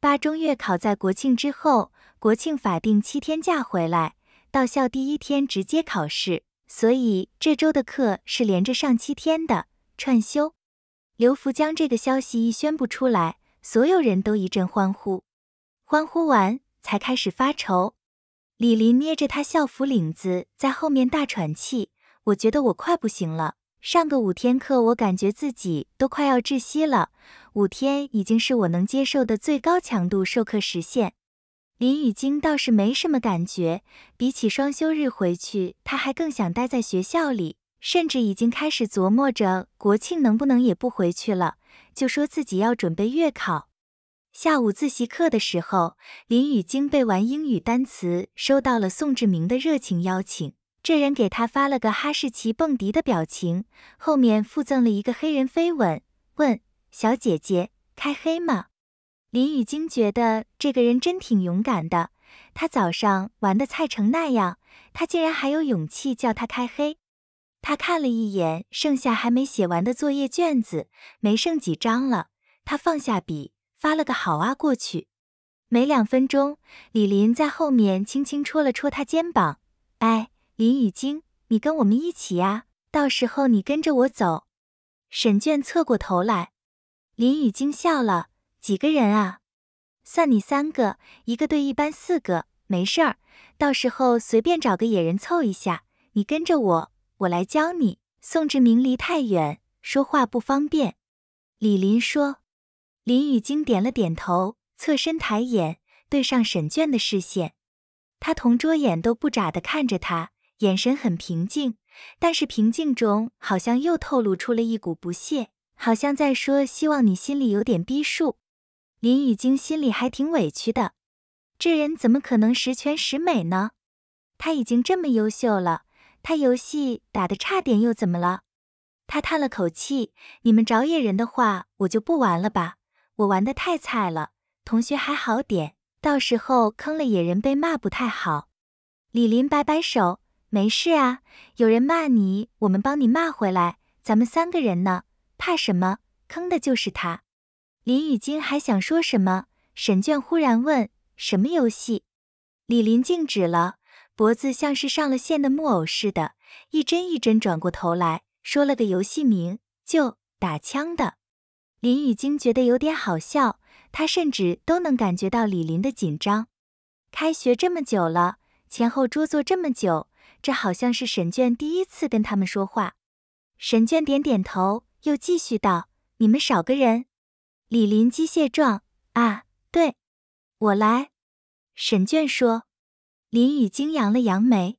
八中月考在国庆之后，国庆法定七天假回来，到校第一天直接考试，所以这周的课是连着上七天的串休。刘福将这个消息一宣布出来，所有人都一阵欢呼，欢呼完才开始发愁。李林捏着他校服领子，在后面大喘气，我觉得我快不行了。上个五天课，我感觉自己都快要窒息了。五天已经是我能接受的最高强度授课时限。林雨晶倒是没什么感觉，比起双休日回去，她还更想待在学校里，甚至已经开始琢磨着国庆能不能也不回去了，就说自己要准备月考。下午自习课的时候，林雨晶背完英语单词，收到了宋志明的热情邀请。这人给他发了个哈士奇蹦迪的表情，后面附赠了一个黑人飞吻，问小姐姐开黑吗？林雨晶觉得这个人真挺勇敢的，他早上玩的菜成那样，他竟然还有勇气叫他开黑。他看了一眼剩下还没写完的作业卷子，没剩几张了，他放下笔发了个好啊过去。没两分钟，李林在后面轻轻戳了戳他肩膀，哎。林雨晶，你跟我们一起呀？到时候你跟着我走。沈倦侧过头来，林雨晶笑了。几个人啊？算你三个，一个队，一班四个。没事儿，到时候随便找个野人凑一下。你跟着我，我来教你。宋志明离太远，说话不方便。李林说。林雨晶点了点头，侧身抬眼，对上沈倦的视线。他同桌眼都不眨地看着他。眼神很平静，但是平静中好像又透露出了一股不屑，好像在说希望你心里有点逼数。林雨晶心里还挺委屈的，这人怎么可能十全十美呢？他已经这么优秀了，他游戏打得差点又怎么了？他叹了口气：“你们找野人的话，我就不玩了吧，我玩的太菜了。同学还好点，到时候坑了野人被骂不太好。”李林摆摆手。没事啊，有人骂你，我们帮你骂回来。咱们三个人呢，怕什么？坑的就是他。林雨晶还想说什么，沈倦忽然问：“什么游戏？”李林静止了，脖子像是上了线的木偶似的，一针一针转过头来说了个游戏名，就打枪的。林雨晶觉得有点好笑，她甚至都能感觉到李林的紧张。开学这么久了，前后桌坐这么久。这好像是沈倦第一次跟他们说话。沈倦点点头，又继续道：“你们少个人。”李林机械状啊，对，我来。沈倦说。林雨惊扬了扬眉，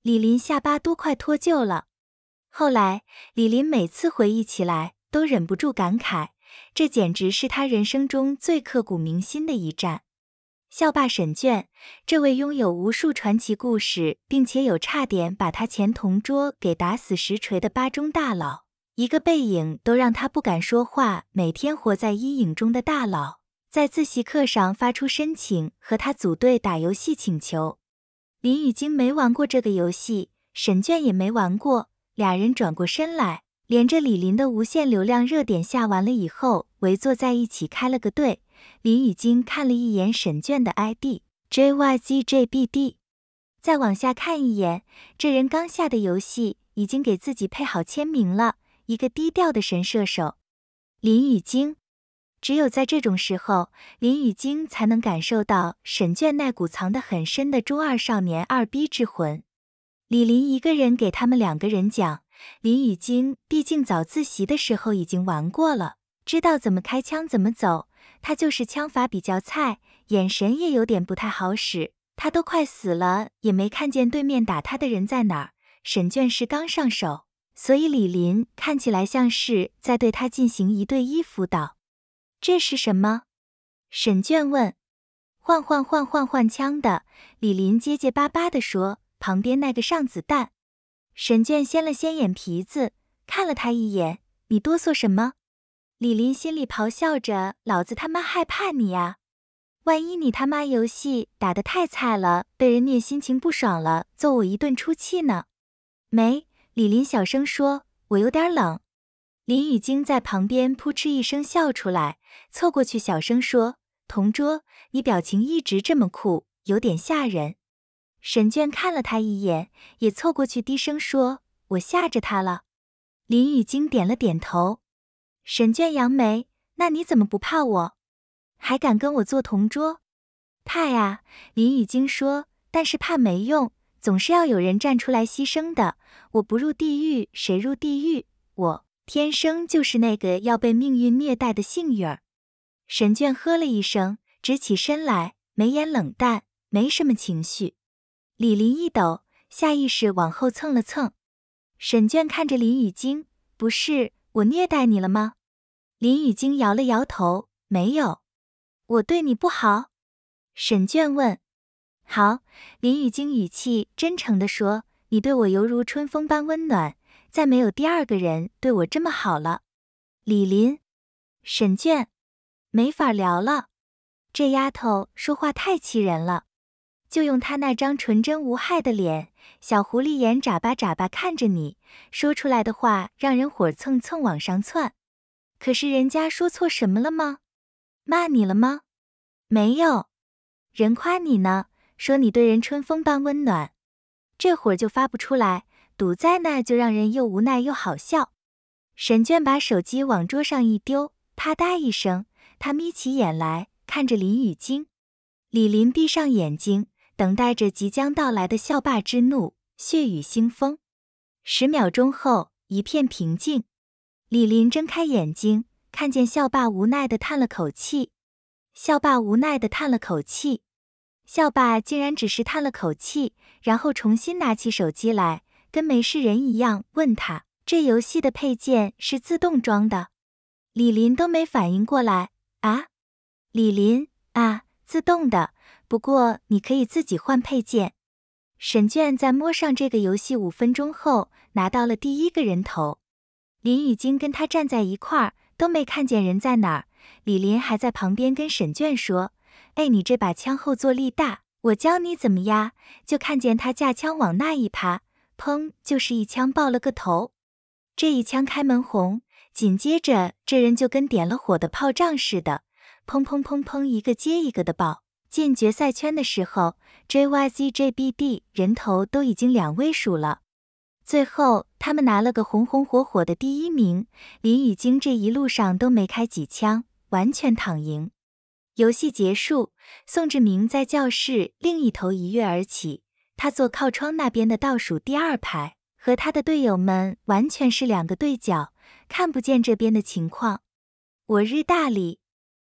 李林下巴都快脱臼了。后来，李林每次回忆起来，都忍不住感慨：这简直是他人生中最刻骨铭心的一战。校霸沈倦，这位拥有无数传奇故事，并且有差点把他前同桌给打死实锤的八中大佬，一个背影都让他不敢说话，每天活在阴影中的大佬，在自习课上发出申请和他组队打游戏请求。林雨晶没玩过这个游戏，沈倦也没玩过，俩人转过身来，连着李林的无限流量热点下完了以后，围坐在一起开了个队。林雨晶看了一眼沈倦的 ID JYZJBD，再往下看一眼，这人刚下的游戏已经给自己配好签名了，一个低调的神射手。林雨晶只有在这种时候，林雨晶才能感受到沈倦那股藏得很深的中二少年二逼之魂。李林一个人给他们两个人讲，林雨晶毕竟早自习的时候已经玩过了，知道怎么开枪，怎么走。他就是枪法比较菜，眼神也有点不太好使。他都快死了，也没看见对面打他的人在哪儿。沈卷是刚上手，所以李林看起来像是在对他进行一对一辅导。这是什么？沈卷问。换换换换换枪的。李林结结巴巴地说。旁边那个上子弹。沈卷掀了掀眼皮子，看了他一眼。你哆嗦什么？李林心里咆哮着：“老子他妈害怕你呀！万一你他妈游戏打得太菜了，被人虐，心情不爽了，揍我一顿出气呢？”没，李林小声说：“我有点冷。”林雨晶在旁边扑哧一声笑出来，凑过去小声说：“同桌，你表情一直这么酷，有点吓人。”沈倦看了他一眼，也凑过去低声说：“我吓着他了。”林雨晶点了点头。沈倦扬眉，那你怎么不怕我？还敢跟我做同桌？怕呀！林雨晶说，但是怕没用，总是要有人站出来牺牲的。我不入地狱，谁入地狱？我天生就是那个要被命运虐待的幸运儿。沈倦呵了一声，直起身来，眉眼冷淡，没什么情绪。李林一抖，下意识往后蹭了蹭。沈倦看着林雨晶，不是。我虐待你了吗？林雨晶摇了摇头，没有。我对你不好？沈倦问。好，林雨晶语气真诚地说，你对我犹如春风般温暖，再没有第二个人对我这么好了。李林，沈倦，没法聊了，这丫头说话太气人了。就用他那张纯真无害的脸，小狐狸眼眨巴眨巴看着你，说出来的话让人火蹭蹭往上窜。可是人家说错什么了吗？骂你了吗？没有，人夸你呢，说你对人春风般温暖，这会儿就发不出来，堵在那就让人又无奈又好笑。沈倦把手机往桌上一丢，啪嗒一声，他眯起眼来看着林雨晶，李林闭上眼睛。等待着即将到来的校霸之怒，血雨腥风。十秒钟后，一片平静。李林睁开眼睛，看见校霸无奈的叹了口气。校霸无奈的叹了口气。校霸竟然只是叹了口气，然后重新拿起手机来，跟没事人一样问他：“这游戏的配件是自动装的？”李林都没反应过来啊！李林啊，自动的。不过你可以自己换配件。沈倦在摸上这个游戏五分钟后，拿到了第一个人头。林雨晶跟他站在一块儿，都没看见人在哪儿。李林还在旁边跟沈倦说：“哎，你这把枪后坐力大，我教你怎么压。”就看见他架枪往那一趴，砰，就是一枪爆了个头。这一枪开门红，紧接着这人就跟点了火的炮仗似的，砰砰砰砰，一个接一个的爆。进决赛圈的时候，JYZJBD 人头都已经两位数了，最后他们拿了个红红火火的第一名。林雨晶这一路上都没开几枪，完全躺赢。游戏结束，宋志明在教室另一头一跃而起，他坐靠窗那边的倒数第二排，和他的队友们完全是两个对角，看不见这边的情况。我日大理，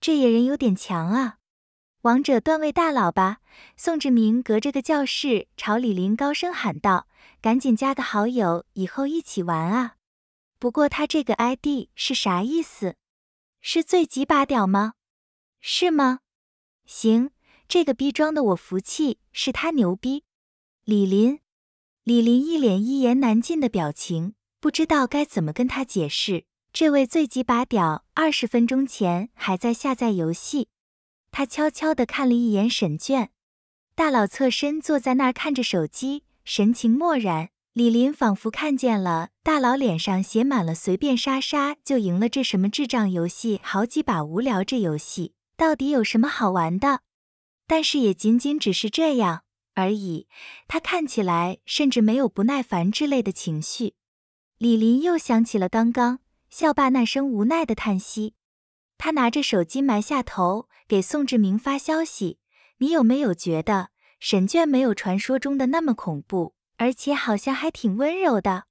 这野人有点强啊！王者段位大佬吧，宋志明隔着个教室朝李林高声喊道：“赶紧加个好友，以后一起玩啊！”不过他这个 ID 是啥意思？是最级拔屌吗？是吗？行，这个逼装的我服气，是他牛逼！李林，李林一脸一言难尽的表情，不知道该怎么跟他解释。这位最级拔屌二十分钟前还在下载游戏。他悄悄地看了一眼沈倦，大佬侧身坐在那儿看着手机，神情漠然。李林仿佛看见了大佬脸上写满了随便杀杀就赢了这什么智障游戏，好几把无聊这游戏到底有什么好玩的？但是也仅仅只是这样而已。他看起来甚至没有不耐烦之类的情绪。李林又想起了刚刚校霸那声无奈的叹息。他拿着手机埋下头，给宋志明发消息：“你有没有觉得沈倦没有传说中的那么恐怖，而且好像还挺温柔的？”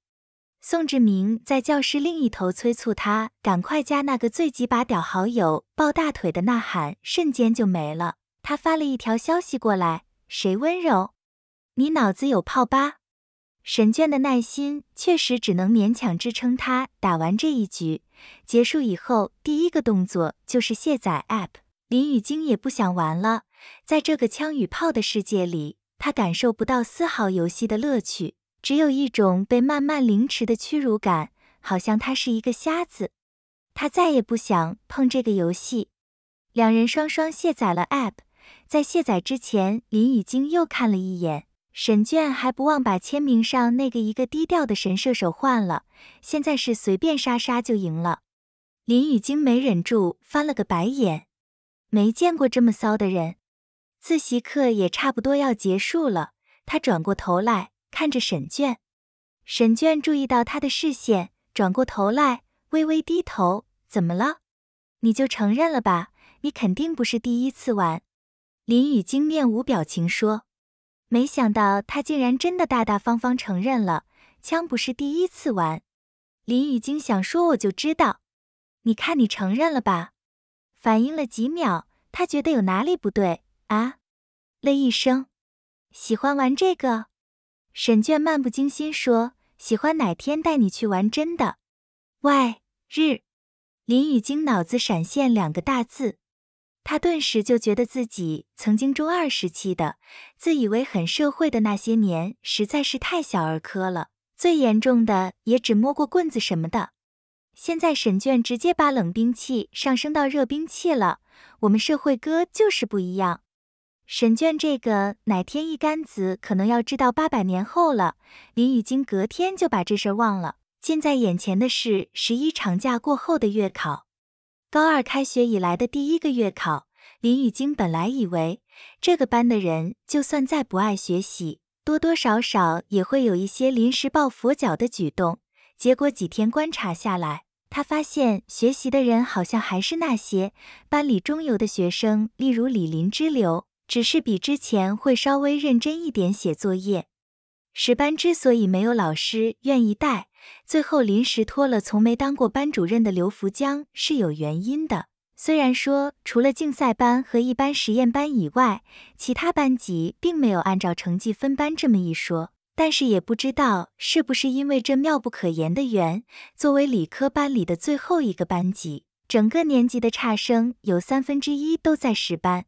宋志明在教室另一头催促他赶快加那个最几把屌好友抱大腿的呐喊瞬间就没了。他发了一条消息过来：“谁温柔？你脑子有泡吧？”沈倦的耐心确实只能勉强支撑他打完这一局。结束以后，第一个动作就是卸载 app。林雨晶也不想玩了，在这个枪与炮的世界里，他感受不到丝毫游戏的乐趣，只有一种被慢慢凌迟的屈辱感，好像他是一个瞎子。他再也不想碰这个游戏。两人双双卸载了 app。在卸载之前，林雨晶又看了一眼。沈倦还不忘把签名上那个一个低调的神射手换了，现在是随便杀杀就赢了。林雨惊没忍住翻了个白眼，没见过这么骚的人。自习课也差不多要结束了，他转过头来看着沈倦，沈倦注意到他的视线，转过头来微微低头，怎么了？你就承认了吧，你肯定不是第一次玩。林雨惊面无表情说。没想到他竟然真的大大方方承认了，枪不是第一次玩。林雨晶想说，我就知道，你看你承认了吧？反应了几秒，他觉得有哪里不对啊？了一声，喜欢玩这个。沈倦漫不经心说，喜欢哪天带你去玩，真的。喂日！林雨晶脑子闪现两个大字。他顿时就觉得自己曾经中二时期的自以为很社会的那些年实在是太小儿科了，最严重的也只摸过棍子什么的。现在沈倦直接把冷兵器上升到热兵器了，我们社会哥就是不一样。沈倦这个哪天一杆子可能要知道八百年后了。林雨惊隔天就把这事儿忘了，近在眼前的是十一长假过后的月考。高二开学以来的第一个月考，林雨晶本来以为这个班的人就算再不爱学习，多多少少也会有一些临时抱佛脚的举动。结果几天观察下来，他发现学习的人好像还是那些班里中游的学生，例如李林之流，只是比之前会稍微认真一点写作业。十班之所以没有老师愿意带。最后临时托了从没当过班主任的刘福江是有原因的。虽然说除了竞赛班和一般实验班以外，其他班级并没有按照成绩分班这么一说，但是也不知道是不是因为这妙不可言的缘，作为理科班里的最后一个班级，整个年级的差生有三分之一都在十班，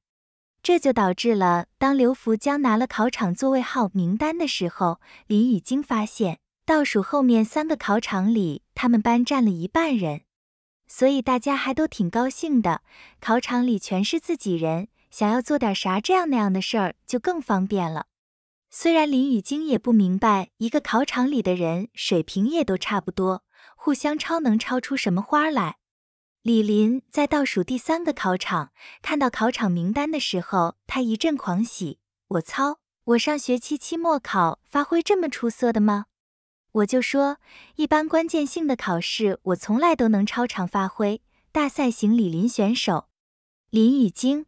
这就导致了当刘福江拿了考场座位号名单的时候，林雨晶发现。倒数后面三个考场里，他们班占了一半人，所以大家还都挺高兴的。考场里全是自己人，想要做点啥这样那样的事儿就更方便了。虽然林雨晶也不明白，一个考场里的人水平也都差不多，互相抄能抄出什么花来。李林在倒数第三个考场看到考场名单的时候，他一阵狂喜：我操，我上学期期末考发挥这么出色的吗？我就说，一般关键性的考试，我从来都能超常发挥。大赛型李林选手林雨晶，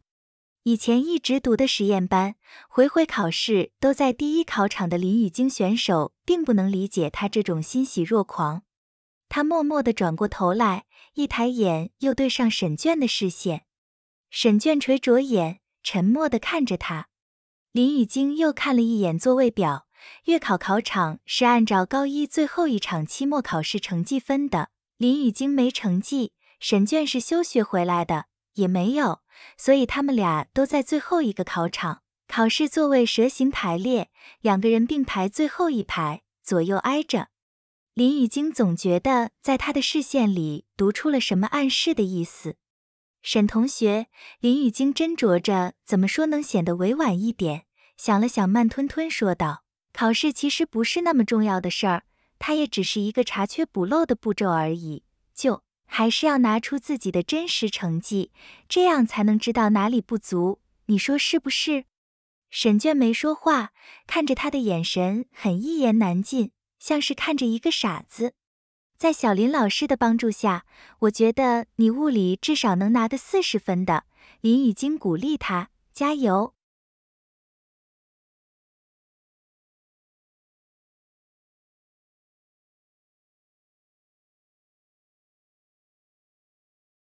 以前一直读的实验班，回回考试都在第一考场的林雨晶选手，并不能理解他这种欣喜若狂。他默默地转过头来，一抬眼又对上沈倦的视线。沈倦垂着眼，沉默地看着他。林雨晶又看了一眼座位表。月考考场是按照高一最后一场期末考试成绩分的。林雨晶没成绩，沈倦是休学回来的，也没有，所以他们俩都在最后一个考场。考试座位蛇形排列，两个人并排最后一排，左右挨着。林雨晶总觉得在他的视线里读出了什么暗示的意思。沈同学，林雨晶斟酌着怎么说能显得委婉一点，想了想，慢吞吞说道。考试其实不是那么重要的事儿，它也只是一个查缺补漏的步骤而已，就还是要拿出自己的真实成绩，这样才能知道哪里不足。你说是不是？沈倦没说话，看着他的眼神很一言难尽，像是看着一个傻子。在小林老师的帮助下，我觉得你物理至少能拿个四十分的。林已经鼓励他，加油。